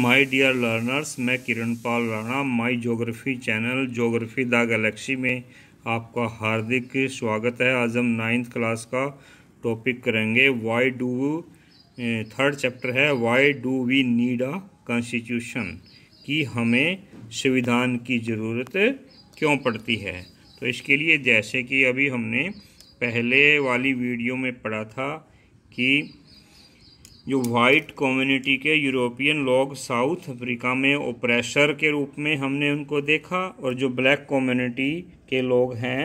my dear learners मैं Kiran Pal Rana my geography channel geography the galaxy में आपका हार्दिक स्वागत है आज हम नाइन्थ क्लास का टॉपिक करेंगे वाई डू थर्ड चैप्टर है why do we need a constitution कि हमें संविधान की ज़रूरत क्यों पड़ती है तो इसके लिए जैसे कि अभी हमने पहले वाली वीडियो में पढ़ा था कि जो वाइट कम्युनिटी के यूरोपियन लोग साउथ अफ्रीका में ओप्रेशर के रूप में हमने उनको देखा और जो ब्लैक कम्युनिटी के लोग हैं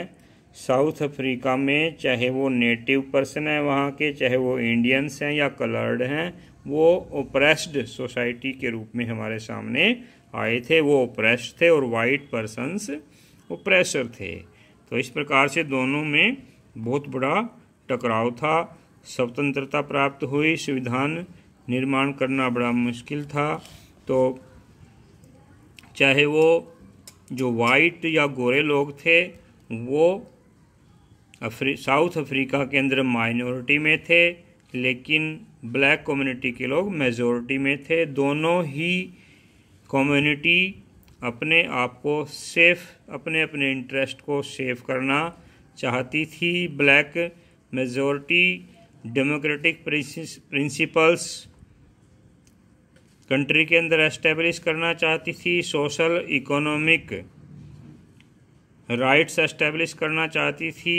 साउथ अफ्रीका में चाहे वो नेटिव पर्सन है वहाँ के चाहे वो इंडियंस हैं या कलर्ड हैं वो ओप्रेस्ड सोसाइटी के रूप में हमारे सामने आए थे वो ओप्रेस्ड थे और वाइट पर्सनस ओप्रेशर थे तो इस प्रकार से दोनों में बहुत बड़ा टकराव था स्वतंत्रता प्राप्त हुई संविधान निर्माण करना बड़ा मुश्किल था तो चाहे वो जो वाइट या गोरे लोग थे वो अफ्री साउथ अफ्रीका के अंदर माइनॉरिटी में थे लेकिन ब्लैक कम्युनिटी के लोग मेजोरिटी में थे दोनों ही कम्युनिटी अपने आप को सेफ अपने अपने इंटरेस्ट को सेफ करना चाहती थी black majority democratic principles country के अंदर एस्टेब्लिश करना चाहती थी सोशल इकोनॉमिक राइट्स एस्टेब्लिश करना चाहती थी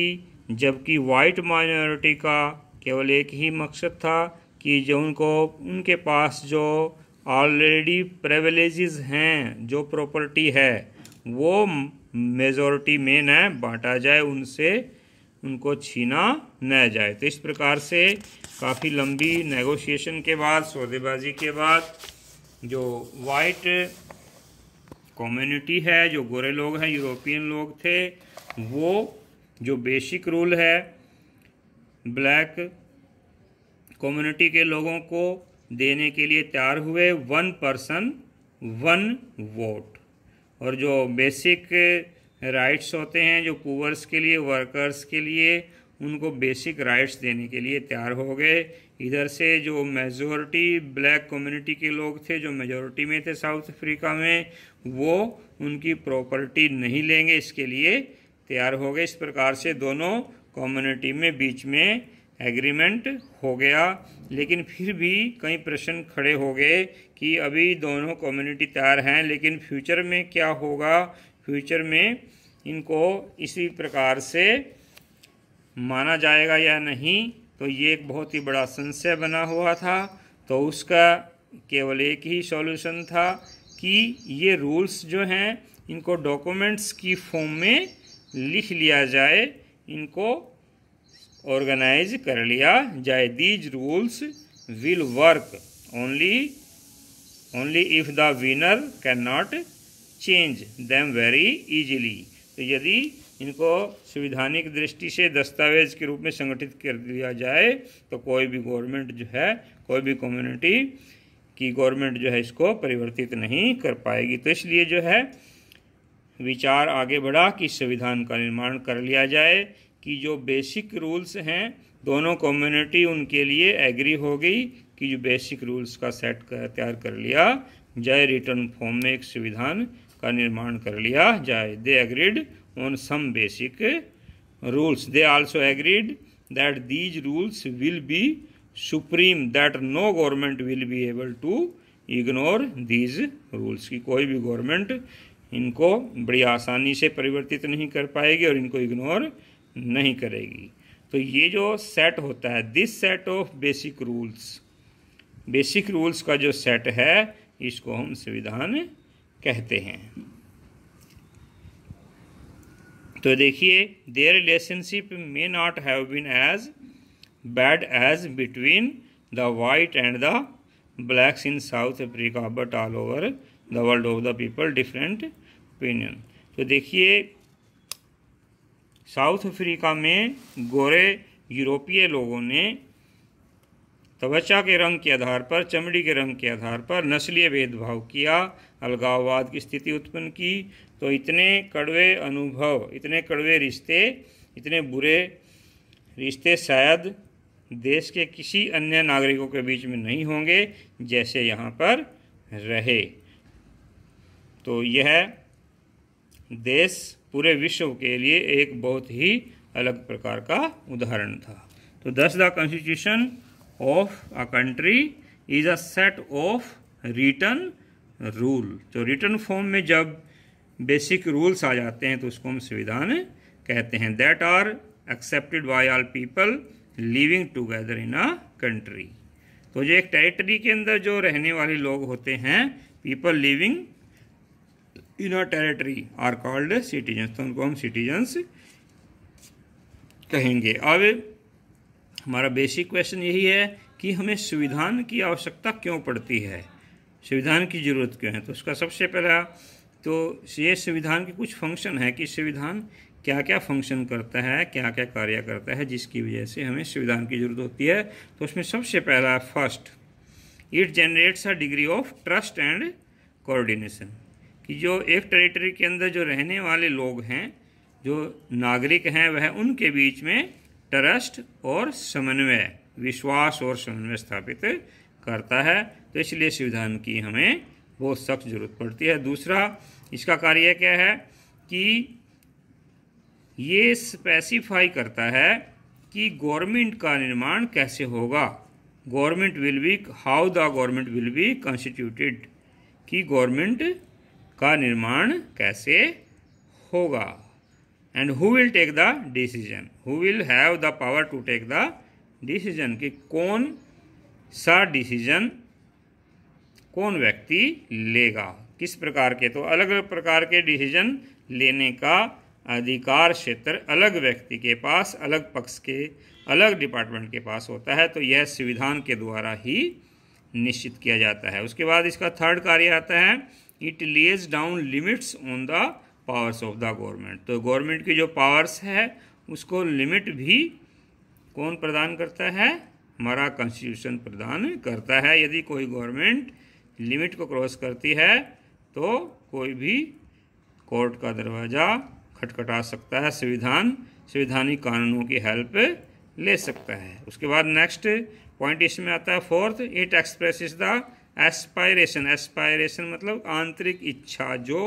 जबकि वाइट माइनॉरिटी का केवल एक ही मकसद था कि जो उनको उनके पास जो ऑलरेडी प्रेवलेज हैं जो प्रॉपर्टी है वो मेजॉरिटी में न बांटा जाए उनसे उनको छीना न जाए तो इस प्रकार से काफ़ी लंबी नेगोशिएशन के बाद सौदेबाजी के बाद जो वाइट कम्युनिटी है जो गोरे लोग हैं यूरोपियन लोग थे वो जो बेसिक रूल है ब्लैक कम्युनिटी के लोगों को देने के लिए तैयार हुए वन पर्सन वन वोट और जो बेसिक राइट्स होते हैं जो कूवर्स के लिए वर्कर्स के लिए उनको बेसिक राइट्स देने के लिए तैयार हो गए इधर से जो मेजोरिटी ब्लैक कम्युनिटी के लोग थे जो मेजोरिटी में थे साउथ अफ्रीका में वो उनकी प्रॉपर्टी नहीं लेंगे इसके लिए तैयार हो गए इस प्रकार से दोनों कम्युनिटी में बीच में एग्रीमेंट हो गया लेकिन फिर भी कई प्रश्न खड़े हो गए कि अभी दोनों कम्युनिटी तैयार हैं लेकिन फ्यूचर में क्या होगा फ्यूचर में इनको इसी प्रकार से माना जाएगा या नहीं तो ये एक बहुत ही बड़ा संशय बना हुआ था तो उसका केवल एक ही सॉल्यूशन था कि ये रूल्स जो हैं इनको डॉक्यूमेंट्स की फॉर्म में लिख लिया जाए इनको ऑर्गेनाइज कर लिया जाए these rules will work only only if the winner can not change them very easily तो यदि इनको संविधानिक दृष्टि से दस्तावेज के रूप में संगठित कर दिया जाए तो कोई भी गवर्नमेंट जो है कोई भी कम्युनिटी की गवर्नमेंट जो है इसको परिवर्तित नहीं कर पाएगी तो इसलिए जो है विचार आगे बढ़ा कि संविधान का निर्माण कर लिया जाए कि जो बेसिक रूल्स हैं दोनों कम्युनिटी उनके लिए एग्री हो गई कि जो बेसिक रूल्स का सेट तैयार कर लिया जाए रिटर्न फॉर्म में एक संविधान का निर्माण कर लिया जाए they agreed on some basic rules they also agreed that these rules will be supreme that no government will be able to ignore these rules की कोई भी गवर्नमेंट इनको बड़ी आसानी से परिवर्तित नहीं कर पाएगी और इनको इग्नोर नहीं करेगी तो ये जो सेट होता है this set of basic rules basic rules का जो सेट है इसको हम संविधान कहते हैं तो देखिए their relationship may not have been as bad as between the white and the blacks in South Africa but all over the world of the people different opinion तो देखिए साउथ अफ्रीका में गोरे यूरोपीय लोगों ने त्वचा तो के रंग के आधार पर चमड़ी के रंग के आधार पर नस्लीय भेदभाव किया अलगाववाद की स्थिति उत्पन्न की तो इतने कड़वे अनुभव इतने कड़वे रिश्ते इतने बुरे रिश्ते शायद देश के किसी अन्य नागरिकों के बीच में नहीं होंगे जैसे यहाँ पर रहे तो यह देश पूरे विश्व के लिए एक बहुत ही अलग प्रकार का उदाहरण था तो thus the constitution of a country is a set of written rule तो रिटर्न फॉर्म में जब बेसिक रूल्स आ जाते हैं तो उसको हम संविधान कहते हैं that are accepted by all people living together in a country तो जो एक टेरिटरी के अंदर जो रहने वाले लोग होते हैं people living in a territory are called citizens तो उनको हम सिटीजन्स कहेंगे अब हमारा बेसिक क्वेश्चन यही है कि हमें संविधान की आवश्यकता क्यों पड़ती है संविधान की ज़रूरत क्यों है तो उसका सबसे पहला तो ये संविधान के कुछ फंक्शन है कि संविधान क्या क्या फंक्शन करता है क्या क्या कार्य करता है जिसकी वजह से हमें संविधान की ज़रूरत होती है तो उसमें सबसे पहला first it generates a degree of trust and coordination कि जो एक टेरिटरी के अंदर जो रहने वाले लोग हैं जो नागरिक हैं वह उनके बीच में ट्रस्ट और समन्वय विश्वास और समन्वय स्थापित करता है तो इसलिए संविधान की हमें बहुत सख्त जरूरत पड़ती है दूसरा इसका कार्य क्या है कि ये स्पेसिफाई करता है कि गवर्नमेंट का निर्माण कैसे होगा government will be how the government will be constituted कि गवर्नमेंट का निर्माण कैसे होगा and who will take the decision who will have the power to take the decision कि कौन सा डिसीजन कौन व्यक्ति लेगा किस प्रकार के तो अलग अलग प्रकार के डिसीजन लेने का अधिकार क्षेत्र अलग व्यक्ति के पास अलग पक्ष के अलग डिपार्टमेंट के पास होता है तो यह संविधान के द्वारा ही निश्चित किया जाता है उसके बाद इसका थर्ड कार्य आता है it lays down limits on the powers of the government तो गवर्नमेंट की जो पावर्स है उसको लिमिट भी कौन प्रदान करता है हमारा कॉन्स्टिट्यूशन प्रदान करता है यदि कोई गवर्नमेंट लिमिट को क्रॉस करती है तो कोई भी कोर्ट का दरवाज़ा खटखटा सकता है संविधान संविधानिक कानूनों की हेल्प ले सकता है उसके बाद नेक्स्ट पॉइंट इसमें आता है fourth it express the aspiration aspiration मतलब आंतरिक इच्छा जो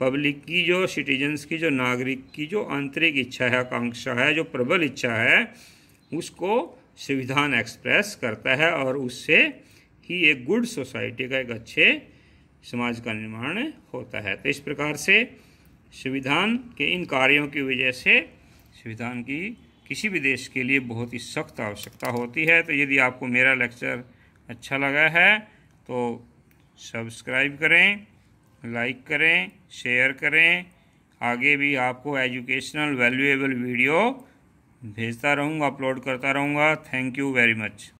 पब्लिक की जो सिटीजन्स की जो नागरिक की जो आंतरिक इच्छा है आकांक्षा है जो प्रबल इच्छा है उसको संविधान एक्सप्रेस करता है और उससे ही एक गुड सोसाइटी का एक अच्छे समाज का निर्माण होता है तो इस प्रकार से संविधान के इन कार्यों की वजह से संविधान की किसी भी देश के लिए बहुत ही सख्त आवश्यकता होती है तो यदि आपको मेरा लेक्चर अच्छा लगा है तो सब्सक्राइब करें लाइक करें शेयर करें आगे भी आपको एजुकेशनल वैल्यूएबल वीडियो भेजता रहूँगा अपलोड करता रहूँगा थैंक यू वेरी मच